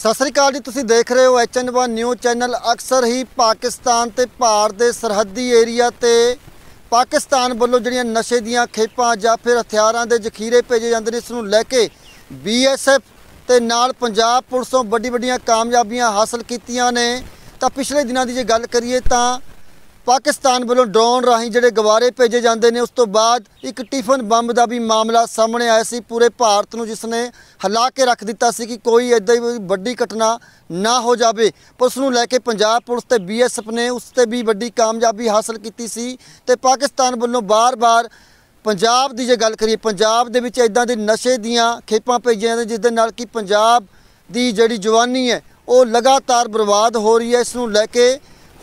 ਸਤਿ ਸ੍ਰੀ ਅਕਾਲ ਜੀ ਤੁਸੀਂ ਦੇਖ ਰਹੇ ਹੋ ਐਚਐਨ1 ਨਿਊਜ਼ ਚੈਨਲ ਅਕਸਰ ਹੀ ਪਾਕਿਸਤਾਨ ਤੇ ਭਾਰਤ ਦੇ ਸਰਹੱਦੀ ਏਰੀਆ ਤੇ ਪਾਕਿਸਤਾਨ ਵੱਲੋਂ ਜਿਹੜੀਆਂ ਨਸ਼ੇ ਦੀਆਂ ਖੇਪਾਂ ਜਾਂ ਫਿਰ ਹਥਿਆਰਾਂ ਦੇ ਜ਼ਖੀਰੇ ਭੇਜੇ ਜਾਂਦੇ ਨੇ ਇਸ ਨੂੰ ਲੈ ਕੇ ਬੀਐਸਐਫ ਤੇ ਨਾਲ ਪੰਜਾਬ ਪੁਲਿਸ ਤੋਂ ਵੱਡੀ ਵੱਡੀਆਂ ਕਾਮਯਾਬੀਆਂ ਹਾਸਲ ਕੀਤੀਆਂ ਨੇ ਤਾਂ ਪਿਛਲੇ ਦਿਨਾਂ ਦੀ ਜੇ ਗੱਲ ਕਰੀਏ ਤਾਂ ਪਾਕਿਸਤਾਨ ਵੱਲੋਂ ਡਰੋਨ ਰਾਹੀਂ ਜਿਹੜੇ ਗਵਾਰੇ ਭੇਜੇ ਜਾਂਦੇ ਨੇ ਉਸ ਤੋਂ ਬਾਅਦ ਇੱਕ ਟਿਫਨ ਬੰਬ ਦਾ ਵੀ ਮਾਮਲਾ ਸਾਹਮਣੇ ਆਇਆ ਸੀ ਪੂਰੇ ਭਾਰਤ ਨੂੰ ਜਿਸ ਨੇ ਹਿਲਾ ਕੇ ਰੱਖ ਦਿੱਤਾ ਸੀ ਕਿ ਕੋਈ ਐਦਾਂ ਹੀ ਵੱਡੀ ਘਟਨਾ ਨਾ ਹੋ ਜਾਵੇ ਪਰ ਉਸ ਨੂੰ ਲੈ ਕੇ ਪੰਜਾਬ ਪੁਲਿਸ ਤੇ ਬੀਐਸਐਫ ਨੇ ਉਸ ਤੇ ਵੀ ਵੱਡੀ ਕਾਮਯਾਬੀ ਹਾਸਲ ਕੀਤੀ ਸੀ ਤੇ ਪਾਕਿਸਤਾਨ ਵੱਲੋਂ ਬਾਰ-ਬਾਰ ਪੰਜਾਬ ਦੀ ਜੇ ਗੱਲ ਕਰੀਏ ਪੰਜਾਬ ਦੇ ਵਿੱਚ ਐਦਾਂ ਦੇ ਨਸ਼ੇ ਦੀਆਂ ਖੇਪਾਂ ਭੇਜੀਆਂ ਜਾਂਦੇ ਜਿਸ ਦੇ ਨਾਲ ਕਿ ਪੰਜਾਬ ਦੀ ਜਿਹੜੀ ਜਵਾਨੀ ਹੈ ਉਹ ਲਗਾਤਾਰ ਬਰਬਾਦ ਹੋ ਰਹੀ ਹੈ ਇਸ ਨੂੰ ਲੈ ਕੇ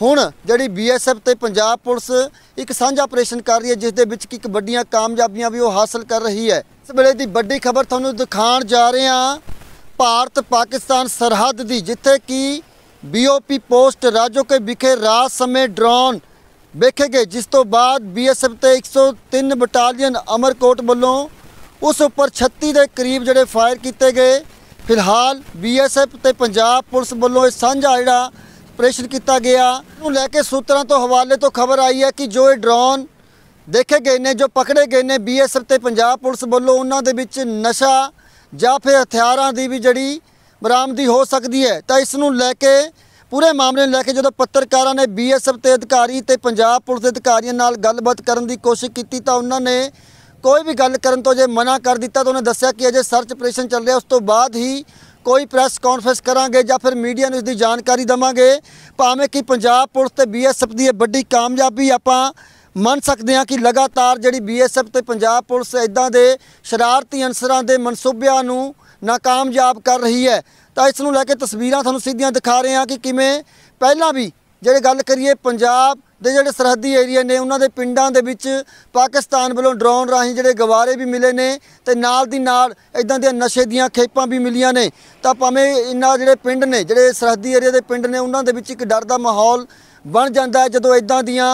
ਹੁਣ ਜਿਹੜੀ ਬੀਐਸਐਫ ਤੇ ਪੰਜਾਬ ਪੁਲਿਸ ਇੱਕ ਸਾਂਝਾ ਆਪਰੇਸ਼ਨ ਕਰ ਰਹੀ ਹੈ ਜਿਸ ਦੇ ਵਿੱਚ ਕਿ ਇੱਕ ਵੱਡੀਆਂ ਕਾਮਯਾਬੀਆਂ ਵੀ ਉਹ ਹਾਸਲ ਕਰ ਰਹੀ ਹੈ ਇਸ ਵੇਲੇ ਦੀ ਵੱਡੀ ਖਬਰ ਤੁਹਾਨੂੰ ਦਿਖਾਉਣ ਜਾ ਰਹੇ ਹਾਂ ਭਾਰਤ ਪਾਕਿਸਤਾਨ ਸਰਹੱਦ ਦੀ ਜਿੱਥੇ ਕਿ ਬੀਓਪੀ ਪੋਸਟ ਰਾਜੋਕੇ ਵਿਖੇ ਰਾਤ ਸਮੇਂ ਡਰੋਨ ਵੇਖੇ ਗਏ ਜਿਸ ਤੋਂ ਬਾਅਦ ਬੀਐਸਐਫ ਤੇ 103 ਬਟਾਲੀਅਨ ਅਮਰਕੋਟ ਵੱਲੋਂ ਉਸ ਉੱਪਰ 36 ਦੇ ਕਰੀਬ ਜਿਹੜੇ ਫਾਇਰ ਕੀਤੇ ਗਏ ਫਿਲਹਾਲ ਬੀਐਸਐਫ ਤੇ ਪੰਜਾਬ ਪੁਲਿਸ ਵੱਲੋਂ ਇਹ ਸਾਂਝਾ ਜਿਹੜਾ ਆਪਰੇਸ਼ਨ ਕੀਤਾ ਗਿਆ ਨੂੰ ਲੈ ਕੇ ਸੂਤਰਾਂ ਤੋਂ ਹਵਾਲੇ ਤੋਂ ਖਬਰ ਆਈ ਹੈ ਕਿ ਜੋ ਇਹ ਡਰੋਨ ਦੇਖੇ ਗਏ ਨੇ ਜੋ ਪਕੜੇ ਗਏ ਨੇ ਬੀਐਸਐਫ ਤੇ ਪੰਜਾਬ ਪੁਲਿਸ ਵੱਲੋਂ ਉਹਨਾਂ ਦੇ ਵਿੱਚ ਨਸ਼ਾ ਜਾਂ ਫਿਰ ਹਥਿਆਰਾਂ ਦੀ ਵੀ ਜੜੀ ਬਰਾਮਦੀ ਹੋ ਸਕਦੀ ਹੈ ਤਾਂ ਇਸ ਨੂੰ ਲੈ ਕੇ ਪੂਰੇ ਮਾਮਲੇ ਨੂੰ ਲੈ ਕੇ ਜਦੋਂ ਪੱਤਰਕਾਰਾਂ ਨੇ ਬੀਐਸਐਫ ਤੇ ਅਧਿਕਾਰੀ ਤੇ ਪੰਜਾਬ ਪੁਲਿਸ ਦੇ ਅਧਿਕਾਰੀਆਂ ਨਾਲ ਗੱਲਬਾਤ ਕਰਨ ਦੀ ਕੋਸ਼ਿਸ਼ ਕੀਤੀ ਤਾਂ ਉਹਨਾਂ ਨੇ ਕੋਈ ਵੀ ਗੱਲ ਕਰਨ ਤੋਂ ਜੇ ਮਨਾ ਕਰ ਦਿੱਤਾ ਤਾਂ ਉਹਨੇ ਦੱਸਿਆ ਕਿ ਅਜੇ ਸਰਚ ਆਪਰੇਸ਼ਨ ਚੱਲ ਰਿਹਾ ਉਸ ਤੋਂ ਬਾਅਦ ਹੀ ਕੋਈ ਪ੍ਰੈਸ ਕਾਨਫਰੰਸ ਕਰਾਂਗੇ ਜਾਂ ਫਿਰ ਮੀਡੀਆ ਨੂੰ ਇਸ ਦੀ ਜਾਣਕਾਰੀ ਦਵਾਂਗੇ ਭਾਵੇਂ ਕਿ ਪੰਜਾਬ ਪੁਲਿਸ ਤੇ ਬੀਐਸਐਫ ਦੀ ਇਹ ਵੱਡੀ ਕਾਮਯਾਬੀ ਆਪਾਂ ਮੰਨ ਸਕਦੇ ਹਾਂ ਕਿ ਲਗਾਤਾਰ ਜਿਹੜੀ ਬੀਐਸਐਫ ਤੇ ਪੰਜਾਬ ਪੁਲਿਸ ਇਦਾਂ ਦੇ ਸ਼ਰਾਰਤੀ ਅਨਸਰਾਂ ਦੇ ਮਨਸੂਬਿਆਂ ਨੂੰ ਨਾਕਾਮਯਾਬ ਕਰ ਰਹੀ ਹੈ ਤਾਂ ਇਸ ਨੂੰ ਲੈ ਕੇ ਤਸਵੀਰਾਂ ਤੁਹਾਨੂੰ ਸਿੱਧੀਆਂ ਦਿਖਾ ਰਹੇ ਹਾਂ ਕਿ ਕਿਵੇਂ ਪਹਿਲਾਂ ਵੀ ਜਿਹੜੇ ਗੱਲ ਕਰੀਏ ਪੰਜਾਬ ਦੇ ਜਿਹੜੇ ਸਰਹੱਦੀ ਏਰੀਆ ਨੇ ਉਹਨਾਂ ਦੇ ਪਿੰਡਾਂ ਦੇ ਵਿੱਚ ਪਾਕਿਸਤਾਨ ਵੱਲੋਂ ਡਰੋਨ ਰਾਹੀਂ ਜਿਹੜੇ ਗਵਾਰੇ ਵੀ ਮਿਲੇ ਨੇ ਤੇ ਨਾਲ ਦੀ ਨਾਲ ਇਦਾਂ ਦੀਆਂ ਨਸ਼ੇ ਦੀਆਂ ਖੇਪਾਂ ਵੀ ਮਿਲੀਆਂ ਨੇ ਤਾਂ ਭਾਵੇਂ ਇੰਨਾ ਜਿਹੜੇ ਪਿੰਡ ਨੇ ਜਿਹੜੇ ਸਰਹੱਦੀ ਏਰੀਆ ਦੇ ਪਿੰਡ ਨੇ ਉਹਨਾਂ ਦੇ ਵਿੱਚ ਇੱਕ ਡਰ ਦਾ ਮਾਹੌਲ ਬਣ ਜਾਂਦਾ ਹੈ ਜਦੋਂ ਇਦਾਂ ਦੀਆਂ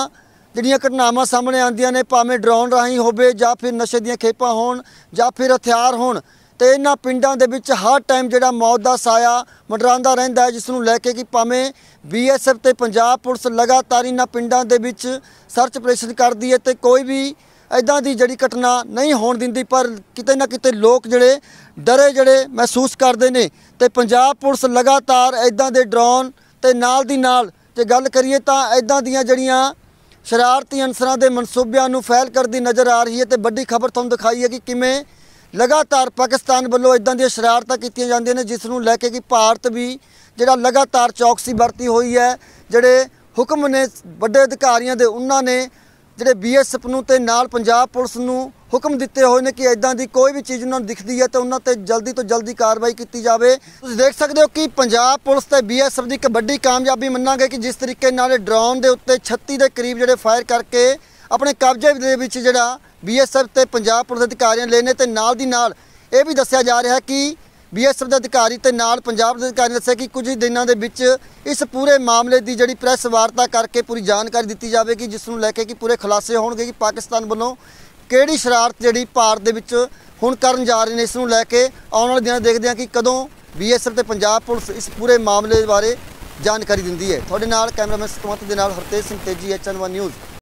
ਜਿਹੜੀਆਂ ਘਟਨਾਵਾਂ ਸਾਹਮਣੇ ਆਉਂਦੀਆਂ ਨੇ ਭਾਵੇਂ ਡਰੋਨ ਰਾਹੀਂ ਹੋਵੇ ਜਾਂ ਫਿਰ ਨਸ਼ੇ ਦੀਆਂ ਖੇਪਾਂ ਹੋਣ ਜਾਂ ਫਿਰ ਹਥਿਆਰ ਹੋਣ ਤੇ ਇਹਨਾਂ ਪਿੰਡਾਂ ਦੇ ਵਿੱਚ ਹਰ ਟਾਈਮ ਜਿਹੜਾ ਮੌਤ ਦਾ ਸਾਇਆ ਮੰਡਰਾਂਦਾ ਰਹਿੰਦਾ ਹੈ ਜਿਸ ਨੂੰ ਲੈ ਕੇ ਕਿ ਭਾਵੇਂ ਬੀਐਸਐਫ ਤੇ ਪੰਜਾਬ ਪੁਲਿਸ ਲਗਾਤਾਰ ਇਹਨਾਂ ਪਿੰਡਾਂ ਦੇ ਵਿੱਚ ਸਰਚ ਆਪਰੇਸ਼ਨ ਕਰਦੀ ਹੈ ਤੇ ਕੋਈ ਵੀ ਇਦਾਂ ਦੀ ਜਿਹੜੀ ਘਟਨਾ ਨਹੀਂ ਹੋਣ ਦਿੰਦੀ ਪਰ ਕਿਤੇ ਨਾ ਕਿਤੇ ਲੋਕ ਜਿਹੜੇ ਡਰੇ ਜਿਹੜੇ ਮਹਿਸੂਸ ਕਰਦੇ ਨੇ ਤੇ ਪੰਜਾਬ ਪੁਲਿਸ ਲਗਾਤਾਰ ਇਦਾਂ ਦੇ ਡਰੋਨ ਤੇ ਨਾਲ ਦੀ ਨਾਲ ਜੇ ਗੱਲ ਕਰੀਏ ਤਾਂ ਇਦਾਂ ਦੀਆਂ ਜਿਹੜੀਆਂ ਸ਼ਰਾਰਤੀ ਅਨਸਰਾਂ ਦੇ ਮਨਸੂਬਿਆਂ ਨੂੰ ਫੈਲ ਕਰਦੀ ਨਜ਼ਰ ਆ ਰਹੀ ਹੈ ਤੇ ਵੱਡੀ ਖਬਰ ਤੁਹਾਨੂੰ ਦਿਖਾਈ ਹੈ ਕਿ ਕਿਵੇਂ ਲਗਾਤਾਰ ਪਾਕਿਸਤਾਨ ਵੱਲੋਂ ਇਦਾਂ ਦੀਆਂ ਸ਼ਰਾਰਤਾਂ ਕੀਤੀਆਂ ਜਾਂਦੀਆਂ ਨੇ ਜਿਸ ਨੂੰ ਲੈ ਕੇ ਕਿ ਭਾਰਤ ਵੀ ਜਿਹੜਾ ਲਗਾਤਾਰ ਚੌਕਸੀ ਵਰਤੀ ਹੋਈ ਹੈ ਜਿਹੜੇ ਹੁਕਮ ਨੇ ਵੱਡੇ ਅਧਿਕਾਰੀਆਂ ਦੇ ਉਹਨਾਂ ਨੇ ਜਿਹੜੇ ਬੀਐਸਐਫ ਨੂੰ ਤੇ ਨਾਲ ਪੰਜਾਬ ਪੁਲਿਸ ਨੂੰ ਹੁਕਮ ਦਿੱਤੇ ਹੋਏ ਨੇ ਕਿ ਇਦਾਂ ਦੀ ਕੋਈ ਵੀ ਚੀਜ਼ ਉਹਨਾਂ ਨੂੰ ਦਿਖਦੀ ਹੈ ਤਾਂ ਉਹਨਾਂ ਤੇ ਜਲਦੀ ਤੋਂ ਜਲਦੀ ਕਾਰਵਾਈ ਕੀਤੀ ਜਾਵੇ ਤੁਸੀਂ ਦੇਖ ਸਕਦੇ ਹੋ ਕਿ ਪੰਜਾਬ ਪੁਲਿਸ ਤੇ ਬੀਐਸਐਫ ਦੀ ਇੱਕ ਵੱਡੀ ਕਾਮਯਾਬੀ ਮੰਨਾਂਗੇ ਕਿ ਜਿਸ ਤਰੀਕੇ ਨਾਲ ਡਰੋਨ ਦੇ ਉੱਤੇ 36 ਦੇ ਕਰੀਬ ਜਿਹੜੇ ਫਾਇਰ ਕਰਕੇ ਆਪਣੇ ਕਬਜ਼ੇ ਦੇ ਵਿੱਚ ਜਿਹੜਾ ਬੀਐਸਐਫ ਤੇ ਪੰਜਾਬ ਪੁਲਿਸ ਦੇ ਅਧਿਕਾਰੀਆਂ ਨੇ ਤੇ ਨਾਲ ਦੀ ਨਾਲ ਇਹ ਵੀ ਦੱਸਿਆ ਜਾ ਰਿਹਾ ਕਿ ਬੀਐਸਐਫ ਦੇ ਅਧਿਕਾਰੀ ਤੇ ਨਾਲ ਪੰਜਾਬ ਦੇ ਅਧਿਕਾਰੀ ਨੇ ਦੱਸਿਆ ਕਿ ਕੁਝ ਦਿਨਾਂ ਦੇ ਵਿੱਚ ਇਸ ਪੂਰੇ ਮਾਮਲੇ ਦੀ ਜਿਹੜੀ ਪ੍ਰੈਸ ਵਾਰਤਾ ਕਰਕੇ ਪੂਰੀ ਜਾਣਕਾਰੀ ਦਿੱਤੀ ਜਾਵੇਗੀ ਜਿਸ ਨੂੰ ਲੈ ਕੇ ਕਿ ਪੂਰੇ ਖੁਲਾਸੇ ਹੋਣਗੇ ਕਿ ਪਾਕਿਸਤਾਨ ਵੱਲੋਂ ਕਿਹੜੀ ਸ਼ਰਾਰਤ ਜਿਹੜੀ ਭਾਰਤ ਦੇ ਵਿੱਚ ਹੁਣ ਕਰਨ ਜਾ ਰਹੇ ਨੇ ਇਸ ਨੂੰ ਲੈ ਕੇ ਆਉਣ ਵਾਲੇ ਦਿਨਾਂ ਦੇਖਦੇ ਹਾਂ ਕਿ ਕਦੋਂ ਬੀਐਸਐਫ ਤੇ ਪੰਜਾਬ ਪੁਲਿਸ ਇਸ ਪੂਰੇ ਮਾਮਲੇ ਬਾਰੇ ਜਾਣਕਾਰੀ ਦਿੰਦੀ ਹੈ ਤੁਹਾਡੇ ਨਾਲ ਕੈਮਰਾਮੈਨ ਸਤਵੰਤ ਦੇ ਨਾਲ ਹਰਤੇਜ ਸਿੰਘ ਤੇਜੀ ਐਚਐਨ1 ਨਿਊਜ਼